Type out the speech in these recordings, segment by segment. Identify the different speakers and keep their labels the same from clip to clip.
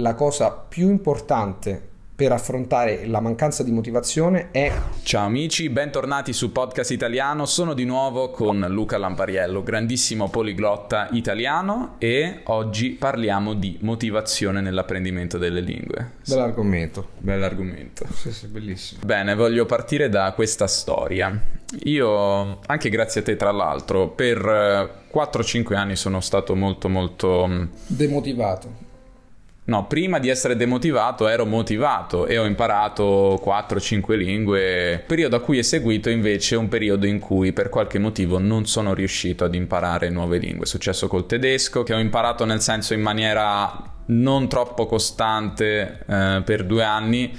Speaker 1: la cosa più importante per affrontare la mancanza di motivazione è...
Speaker 2: Ciao amici, bentornati su Podcast Italiano, sono di nuovo con Luca Lampariello, grandissimo poliglotta italiano e oggi parliamo di motivazione nell'apprendimento delle lingue.
Speaker 1: Bell'argomento. Bell'argomento. Sì, sì, bellissimo.
Speaker 2: Bene, voglio partire da questa storia. Io, anche grazie a te tra l'altro, per 4-5 eh, anni sono stato molto molto... Mm,
Speaker 1: Demotivato
Speaker 2: No, prima di essere demotivato ero motivato e ho imparato 4-5 lingue, periodo a cui è seguito invece un periodo in cui per qualche motivo non sono riuscito ad imparare nuove lingue. È successo col tedesco, che ho imparato nel senso in maniera non troppo costante eh, per due anni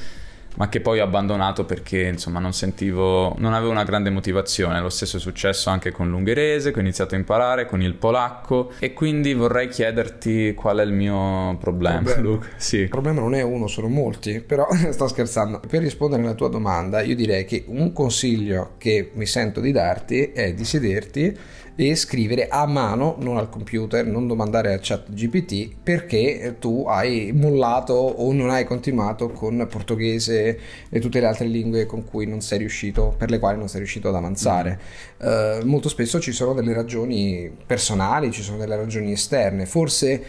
Speaker 2: ma che poi ho abbandonato perché insomma non sentivo, non avevo una grande motivazione. Lo stesso è successo anche con l'ungherese, che ho iniziato a imparare, con il polacco e quindi vorrei chiederti qual è il mio problema, problema. Luca.
Speaker 1: Sì. Il problema non è uno, sono molti, però sto scherzando. Per rispondere alla tua domanda, io direi che un consiglio che mi sento di darti è di sederti e scrivere a mano, non al computer, non domandare a chat GPT perché tu hai mollato o non hai continuato con portoghese e tutte le altre lingue con cui non sei riuscito, per le quali non sei riuscito ad avanzare. Mm. Uh, molto spesso ci sono delle ragioni personali, ci sono delle ragioni esterne, forse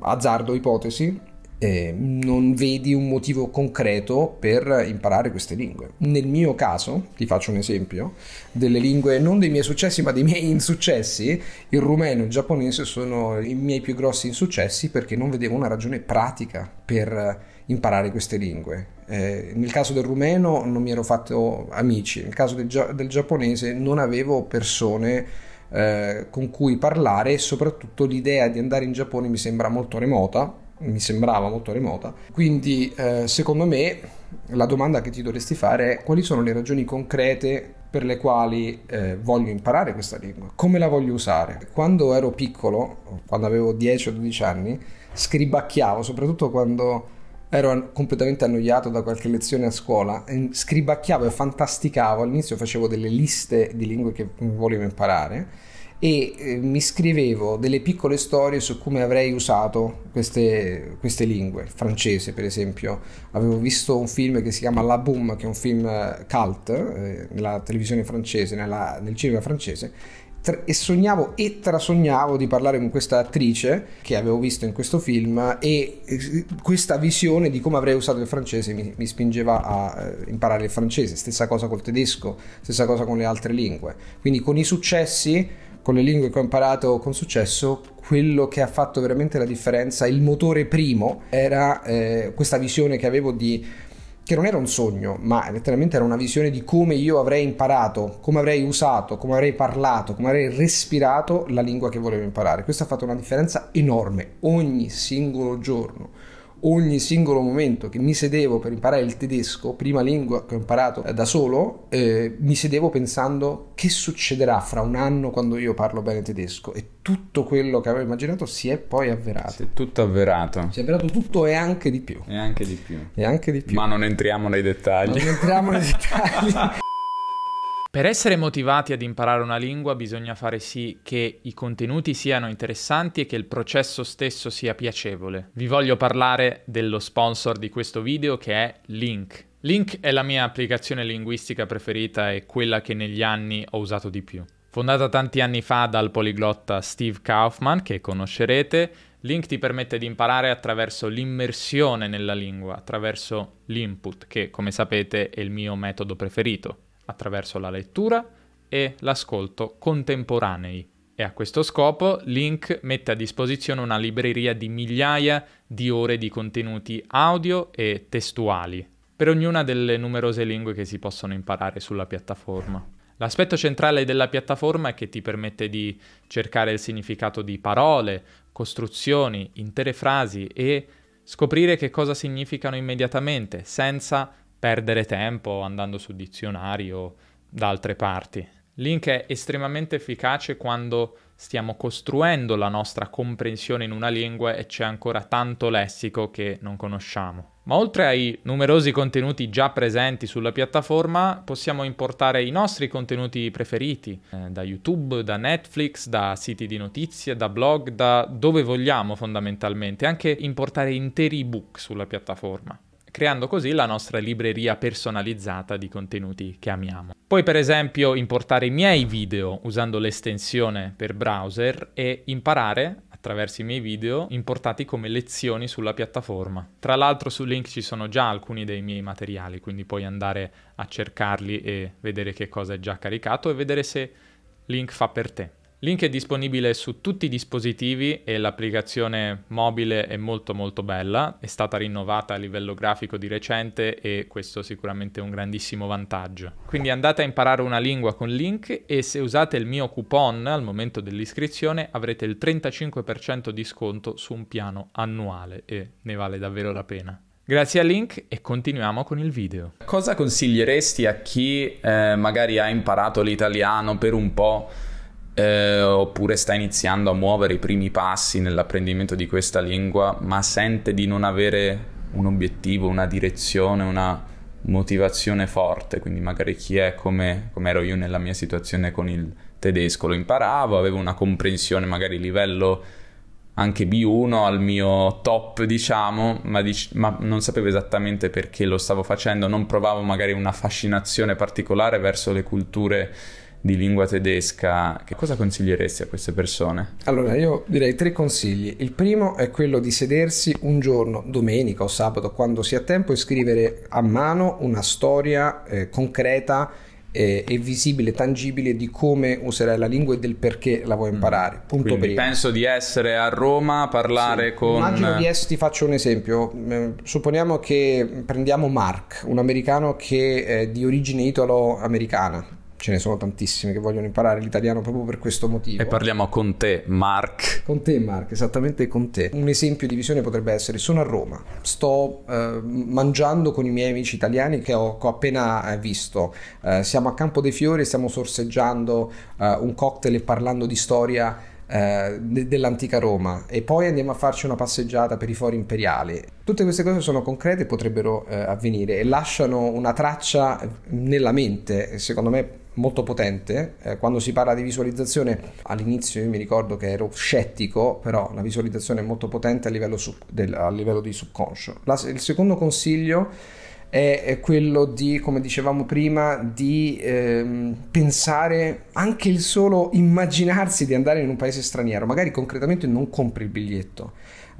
Speaker 1: azzardo ipotesi, eh, non vedi un motivo concreto per imparare queste lingue. Nel mio caso, ti faccio un esempio, delle lingue non dei miei successi ma dei miei insuccessi, il rumeno e il giapponese sono i miei più grossi insuccessi perché non vedevo una ragione pratica per imparare queste lingue eh, nel caso del rumeno non mi ero fatto amici, nel caso del, del giapponese non avevo persone eh, con cui parlare e soprattutto l'idea di andare in Giappone mi sembra molto remota, mi sembrava molto remota. Quindi eh, secondo me la domanda che ti dovresti fare è quali sono le ragioni concrete per le quali eh, voglio imparare questa lingua, come la voglio usare. Quando ero piccolo, quando avevo 10 o 12 anni, scribacchiavo, soprattutto quando ero an- completamente annoiato da qualche lezione a scuola, scribacchiavo e fantasticavo, all'inizio facevo delle liste di lingue che volevo imparare e eh, mi scrivevo delle piccole storie su come avrei usato queste, queste lingue, il francese per esempio, avevo visto un film che si chiama La Boom, che è un film eh, cult eh, nella televisione francese, nella, nel cinema francese, e sognavo e trasognavo di parlare con questa attrice che avevo visto in questo film e questa visione di come avrei usato il francese mi, mi spingeva a eh, imparare il francese, stessa cosa col tedesco, stessa cosa con le altre lingue. Quindi con i successi, con le lingue che ho imparato con successo, quello che ha fatto veramente la differenza, il motore primo era eh, questa visione che avevo di che non era un sogno, ma letteralmente era una visione di come io avrei imparato, come avrei usato, come avrei parlato, come avrei respirato la lingua che volevo imparare. Questo ha fatto una differenza enorme ogni singolo giorno ogni singolo momento che mi sedevo per imparare il tedesco, prima lingua che ho imparato eh, da solo, eh, mi sedevo pensando che succederà fra un anno quando io parlo bene tedesco e tutto quello che avevo immaginato si è poi avverato. Si è
Speaker 2: tutto avverato. Si
Speaker 1: è avverato tutto e anche
Speaker 2: di più. E anche di più. E anche di più. Ma non entriamo nei dettagli. Non entriamo nei dettagli. Per essere motivati ad imparare una lingua bisogna fare sì che i contenuti siano interessanti e che il processo stesso sia piacevole. Vi voglio parlare dello sponsor di questo video che è Link. Link è la mia applicazione linguistica preferita e quella che negli anni ho usato di più. Fondata tanti anni fa dal poliglotta Steve Kaufman, che conoscerete, Link ti permette di imparare attraverso l'immersione nella lingua, attraverso l'input, che come sapete è il mio metodo preferito attraverso la lettura e l'ascolto contemporanei. E a questo scopo Link mette a disposizione una libreria di migliaia di ore di contenuti audio e testuali per ognuna delle numerose lingue che si possono imparare sulla piattaforma. L'aspetto centrale della piattaforma è che ti permette di cercare il significato di parole, costruzioni, intere frasi e scoprire che cosa significano immediatamente, senza perdere tempo andando su dizionari o da altre parti. Link è estremamente efficace quando stiamo costruendo la nostra comprensione in una lingua e c'è ancora tanto lessico che non conosciamo. Ma oltre ai numerosi contenuti già presenti sulla piattaforma, possiamo importare i nostri contenuti preferiti, eh, da YouTube, da Netflix, da siti di notizie, da blog, da dove vogliamo fondamentalmente, anche importare interi ebook sulla piattaforma creando così la nostra libreria personalizzata di contenuti che amiamo. Puoi per esempio importare i miei video usando l'estensione per browser e imparare attraverso i miei video importati come lezioni sulla piattaforma. Tra l'altro sul link ci sono già alcuni dei miei materiali, quindi puoi andare a cercarli e vedere che cosa è già caricato e vedere se link fa per te. Link è disponibile su tutti i dispositivi e l'applicazione mobile è molto molto bella, è stata rinnovata a livello grafico di recente e questo è sicuramente è un grandissimo vantaggio. Quindi andate a imparare una lingua con Link e se usate il mio coupon al momento dell'iscrizione avrete il 35% di sconto su un piano annuale e ne vale davvero la pena. Grazie a Link e continuiamo con il video. Cosa consiglieresti a chi eh, magari ha imparato l'italiano per un po'? eh, oppure sta iniziando a muovere i primi passi nell'apprendimento di questa lingua, ma sente di non avere un obiettivo, una direzione, una motivazione forte, quindi magari chi è come, come ero io nella mia situazione con il tedesco, lo imparavo, avevo una comprensione magari livello anche B1 al mio top, diciamo, ma, dic- ma, non sapevo esattamente perché lo stavo facendo, non provavo magari una fascinazione particolare verso le culture di lingua tedesca, che cosa consiglieresti a queste persone?
Speaker 1: Allora, io direi tre consigli. Il primo è quello di sedersi un giorno, domenica o sabato, quando si ha tempo, e scrivere a mano una storia eh, concreta eh, e visibile, tangibile di come userai la lingua e del perché la vuoi mm. imparare. Punto Quindi primo.
Speaker 2: Penso di essere a Roma, a parlare sì. con. Immagino di
Speaker 1: essere, ti faccio un esempio. Mm, supponiamo che prendiamo Mark, un americano che è di origine italo-americana ce ne sono tantissime che vogliono imparare l'italiano proprio per questo motivo. E
Speaker 2: parliamo con te, Mark.
Speaker 1: Con te, Mark, esattamente con te. Un esempio di visione potrebbe essere: sono a Roma, sto eh, mangiando con i miei amici italiani che ho, che ho appena eh, visto. Eh, siamo a Campo dei Fiori, stiamo sorseggiando eh, un cocktail e parlando di storia eh, dell'antica Roma e poi andiamo a farci una passeggiata per i fori imperiali. Tutte queste cose sono concrete e potrebbero eh, avvenire e lasciano una traccia nella mente, secondo me molto potente. Eh, quando si parla di visualizzazione, all'inizio io mi ricordo che ero scettico, però la visualizzazione è molto potente a livello, sub, del, a livello di subconscio. La, il secondo consiglio è, è, quello di, come dicevamo prima, di ehm, pensare anche il solo immaginarsi di andare in un paese straniero, magari concretamente non compri il biglietto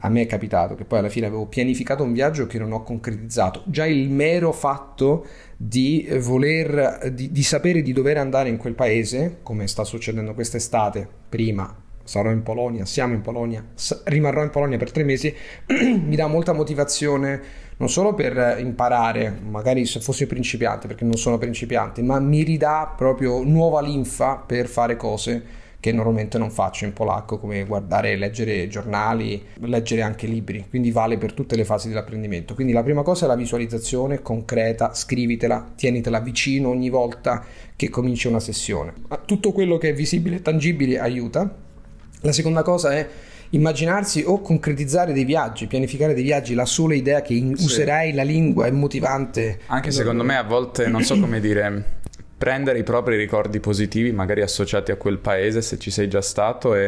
Speaker 1: a me è capitato che poi alla fine avevo pianificato un viaggio che non ho concretizzato. Già il mero fatto di eh, voler, eh, di, di sapere di dover andare in quel paese, come sta succedendo quest'estate, prima sarò in Polonia, siamo in Polonia, rimarrò in Polonia per tre mesi, mi dà molta motivazione non solo per eh, imparare, magari se fossi principiante, perché non sono principiante, ma mi ridà proprio nuova linfa per fare cose che normalmente non faccio in polacco, come guardare, e leggere giornali, leggere anche libri, quindi vale per tutte le fasi dell'apprendimento. Quindi la prima cosa è la visualizzazione concreta, scrivitela, tienitela vicino ogni volta che cominci una sessione. Tutto quello che è visibile, e tangibile aiuta. La seconda cosa è immaginarsi o concretizzare dei viaggi, pianificare dei viaggi, la sola idea che sì. userai la lingua è motivante. Anche secondo
Speaker 2: me a volte non so come dire prendere i propri ricordi positivi, magari associati a quel paese se ci sei già stato e,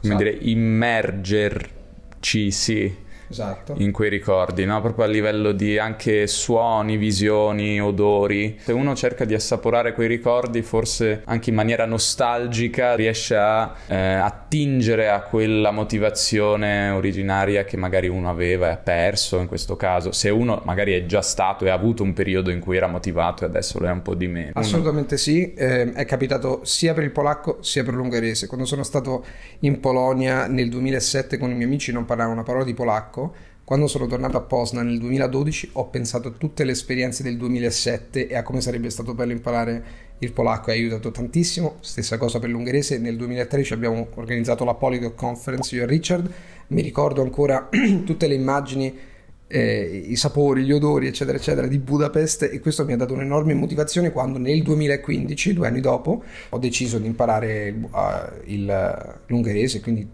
Speaker 2: come esatto. dire, immergerci, sì, esatto. in quei ricordi, no? proprio a livello di anche suoni, visioni, odori. Se uno cerca di assaporare quei ricordi, forse anche in maniera nostalgica riesce a eh, attingere a quella motivazione originaria che magari uno aveva e ha perso in questo caso. Se uno magari è già stato e ha avuto un periodo in cui era motivato e adesso lo è un po' di meno. Assolutamente
Speaker 1: uno... sì, eh, è capitato sia per il polacco sia per l'ungherese. Quando sono stato in Polonia nel 2007 con i miei amici non parlavo una parola di polacco polacco, quando sono tornato a Posna nel 2012 ho pensato a tutte le esperienze del 2007 e a come sarebbe stato bello imparare il polacco e ha aiutato tantissimo. Stessa cosa per l'ungherese, nel 2013 abbiamo organizzato la Polygon Conference io e Richard, mi ricordo ancora tutte le immagini eh, i sapori, gli odori, eccetera, eccetera, di Budapest e questo mi ha dato un'enorme motivazione quando nel 2015, due anni dopo, ho deciso di imparare uh, il, l'ungherese, quindi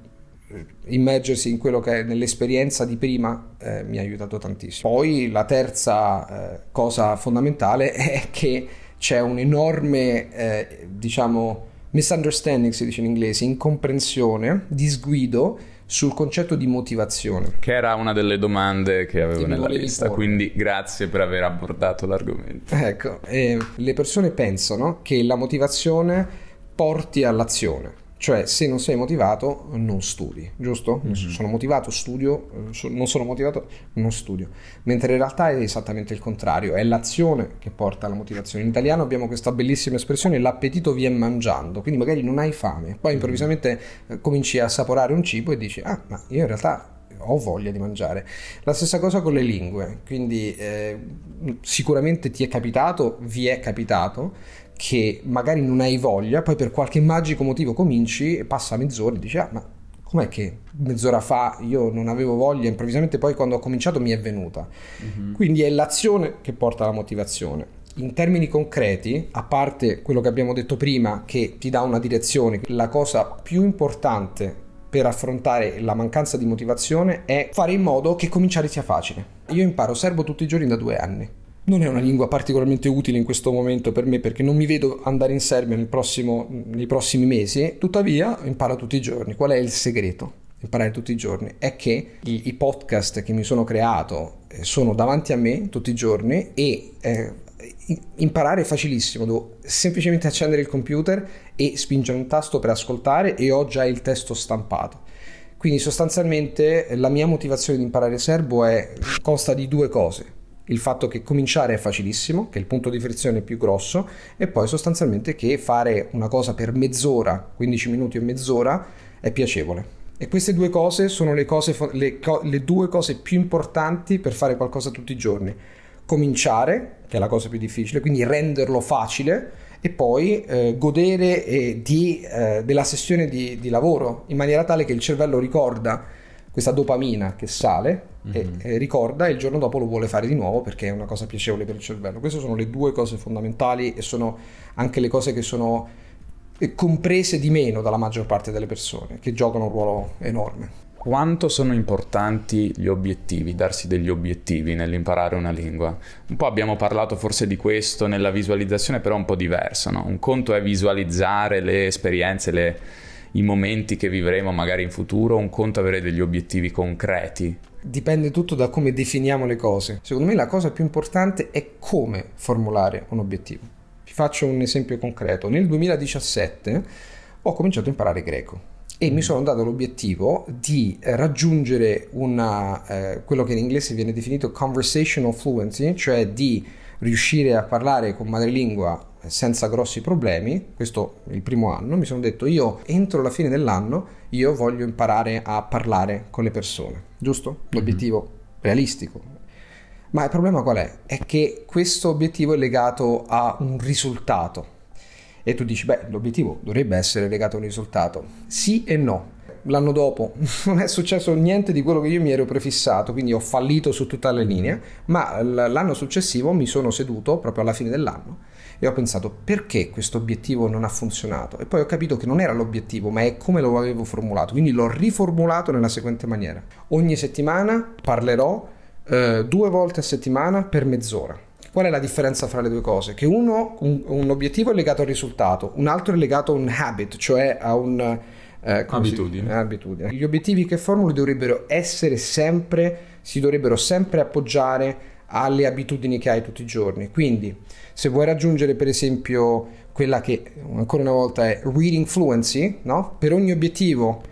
Speaker 1: immergersi in quello che è nell'esperienza di prima eh, mi ha aiutato tantissimo. Poi la terza eh, cosa fondamentale è che c'è un enorme, eh, diciamo, misunderstanding, si dice in inglese, incomprensione, disguido sul concetto di motivazione.
Speaker 2: Che era una delle domande che avevo che nella lista, porre. quindi grazie per aver abordato l'argomento.
Speaker 1: Ecco, eh, le persone pensano che la motivazione porti all'azione cioè, se non sei motivato, non studi, giusto? Mm-hmm. Sono motivato, studio, eh, non sono motivato, non studio. Mentre in realtà è esattamente il contrario, è l'azione che porta alla motivazione. In italiano abbiamo questa bellissima espressione, l'appetito viene mangiando, quindi magari non hai fame, poi mhm. improvvisamente eh, cominci a assaporare un cibo e dici, ah, ma io in realtà ho voglia di mangiare. La stessa cosa con le lingue, quindi eh, sicuramente ti è capitato, vi è capitato che magari non hai voglia, poi per qualche magico motivo cominci, passa mezz'ora e dici ah ma com'è che mezz'ora fa io non avevo voglia, improvvisamente poi quando ho cominciato mi è venuta. Mm-hmm. Quindi è l'azione che porta alla motivazione. In termini concreti, a parte quello che abbiamo detto prima, che ti dà una direzione, la cosa più importante per affrontare la mancanza di motivazione è fare in modo che cominciare sia facile. Io imparo serbo tutti i giorni da due anni non è una lingua particolarmente utile in questo momento per me perché non mi vedo andare in Serbia nel prossimo, nei prossimi mesi, tuttavia impara tutti i giorni. Qual è il segreto? Imparare tutti i giorni è che i, i podcast che mi sono creato eh, sono davanti a me tutti i giorni e eh, imparare è facilissimo, devo semplicemente accendere il computer e spingere un tasto per ascoltare e ho già il testo stampato. Quindi sostanzialmente la mia motivazione di imparare serbo è, consta di due cose il fatto che cominciare è facilissimo, che il punto di frizione è più grosso e poi sostanzialmente che fare una cosa per mezz'ora, 15 minuti e mezz'ora è piacevole. E queste due cose sono le, cose, le, le due cose più importanti per fare qualcosa tutti i giorni. Cominciare, che è la cosa più difficile, quindi renderlo facile e poi eh, godere eh, di, eh, della sessione di, di lavoro in maniera tale che il cervello ricorda questa dopamina che sale mm-hmm. e, e, ricorda e il giorno dopo lo vuole fare di nuovo perché è una cosa piacevole per il cervello. Queste sono le due cose fondamentali e sono anche le cose che sono eh, comprese di meno dalla maggior parte delle persone, che giocano un ruolo enorme.
Speaker 2: Quanto sono importanti gli obiettivi, darsi degli obiettivi nell'imparare una lingua? Un po' abbiamo parlato forse di questo nella visualizzazione, però un po' diverso, no? Un conto è visualizzare le esperienze, le i momenti che vivremo magari in futuro, un conto avere degli obiettivi concreti
Speaker 1: dipende tutto da come definiamo le cose. Secondo me la cosa più importante è come formulare un obiettivo. Vi faccio un esempio concreto. Nel 2017 ho cominciato a imparare greco e mi mm. sono dato l'obiettivo di raggiungere una, eh, quello che in inglese viene definito conversational fluency, cioè di riuscire a parlare con madrelingua senza grossi problemi, questo il primo anno, mi sono detto io entro la fine dell'anno io voglio imparare a parlare con le persone, giusto? Mhm. L'obiettivo mm-hmm. realistico. Ma il problema qual è? È che questo obiettivo è legato a un risultato. E tu dici, beh, l'obiettivo dovrebbe essere legato a un risultato. Sì e no, l'anno dopo non è successo niente di quello che io mi ero prefissato, quindi ho fallito su tutte le linee, ma l'anno successivo mi sono seduto proprio alla fine dell'anno e ho pensato perché questo obiettivo non ha funzionato e poi ho capito che non era l'obiettivo, ma è come lo avevo formulato, quindi l'ho riformulato nella seguente maniera. Ogni settimana parlerò eh, due volte a settimana per mezz'ora. Qual è la differenza fra le due cose? Che uno, un, un obiettivo è legato al risultato, un altro è legato a un habit, cioè a un eh, abitudine. Si, abitudine. Gli obiettivi che formulo dovrebbero essere sempre, si dovrebbero sempre appoggiare alle abitudini che hai tutti i giorni. Quindi, se vuoi raggiungere, per esempio, quella che ancora una volta è reading fluency, no? per ogni obiettivo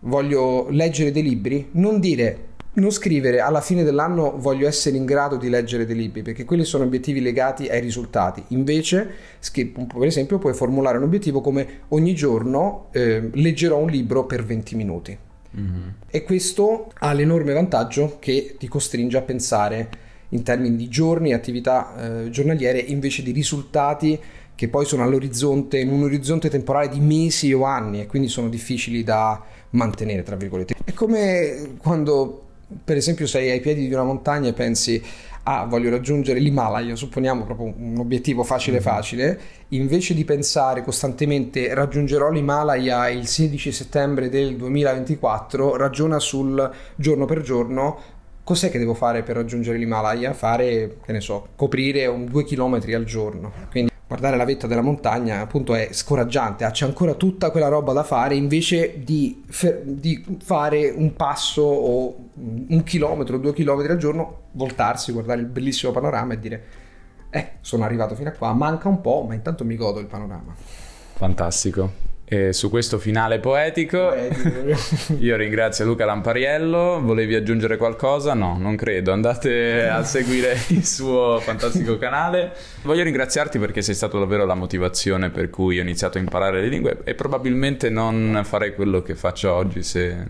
Speaker 1: voglio leggere dei libri, non dire non scrivere alla fine dell'anno voglio essere in grado di leggere dei libri, perché quelli sono obiettivi legati ai risultati. Invece, per esempio, puoi formulare un obiettivo come ogni giorno eh, leggerò un libro per 20 minuti. Mm-hmm. E questo ha l'enorme vantaggio che ti costringe a pensare in termini di giorni, attività eh, giornaliere, invece di risultati che poi sono all'orizzonte, in un orizzonte temporale di mesi o anni e quindi sono difficili da mantenere, tra virgolette. È come quando per esempio sei ai piedi di una montagna e pensi ah voglio raggiungere l'Himalaya, supponiamo proprio un obiettivo facile mm-hmm. facile, invece di pensare costantemente raggiungerò l'Himalaya il 16 settembre del 2024, ragiona sul giorno per giorno cos'è che devo fare per raggiungere l'Himalaya? Fare, che ne so, coprire un 2 km al giorno. Quindi guardare la vetta della montagna appunto è scoraggiante, ah, c'è ancora tutta quella roba da fare invece di, fer- di, fare un passo o un chilometro, due chilometri al giorno, voltarsi, guardare il bellissimo panorama e dire eh, sono arrivato fino a qua, manca un po', ma intanto mi
Speaker 2: godo il panorama. Fantastico. E su questo finale poetico, poetico. io ringrazio Luca Lampariello. Volevi aggiungere qualcosa? No, non credo. Andate a seguire il suo fantastico canale. Voglio ringraziarti perché sei stato davvero la motivazione per cui ho iniziato a imparare le lingue e probabilmente non farei quello che faccio oggi se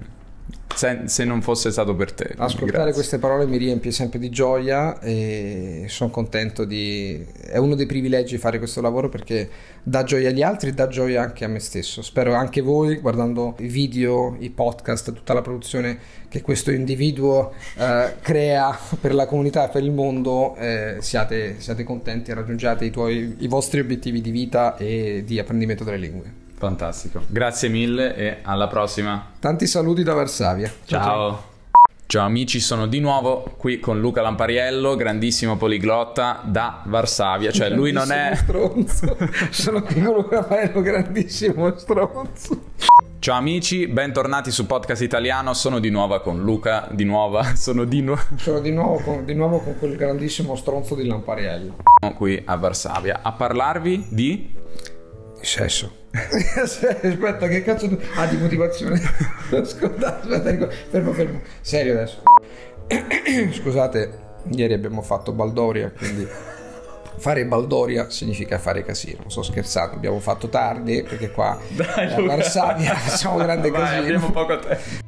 Speaker 2: se, se non fosse stato per te. Ascoltare Grazie.
Speaker 1: queste parole mi riempie sempre di gioia e sono contento di... È uno dei privilegi fare questo lavoro perché dà gioia agli altri e dà gioia anche a me stesso. Spero anche voi, guardando i video, i podcast, tutta la produzione che questo individuo eh, crea per la comunità e per il mondo, eh, siate, siate, contenti e raggiungiate i, tuoi, i vostri obiettivi di vita e di apprendimento delle lingue.
Speaker 2: Fantastico. Grazie mille e alla prossima. Tanti saluti da Varsavia. Ciao. Ciao. amici, sono di nuovo qui con Luca Lampariello, grandissimo poliglotta da Varsavia. Cioè, lui non è.
Speaker 1: stronzo. sono qui con Luca Lampariello, grandissimo stronzo.
Speaker 2: Ciao amici, bentornati su Podcast Italiano. Sono di nuovo con Luca. Di nuovo, sono di, nuovo... sono di nuovo. Con, di
Speaker 1: nuovo con quel grandissimo stronzo di Lampariello.
Speaker 2: Siamo qui a Varsavia a parlarvi di Sesso.
Speaker 1: aspetta, che cazzo tu... Ah, di motivazione. Ascolta, aspetta, ricordo. fermo, fermo. Serio adesso. Scusate, ieri abbiamo fatto Baldoria, quindi... Fare Baldoria significa fare casino. Non sto scherzando, abbiamo fatto tardi perché qua Dai, a Varsavia facciamo grande Vai, casino. Abbiamo poco
Speaker 2: tempo.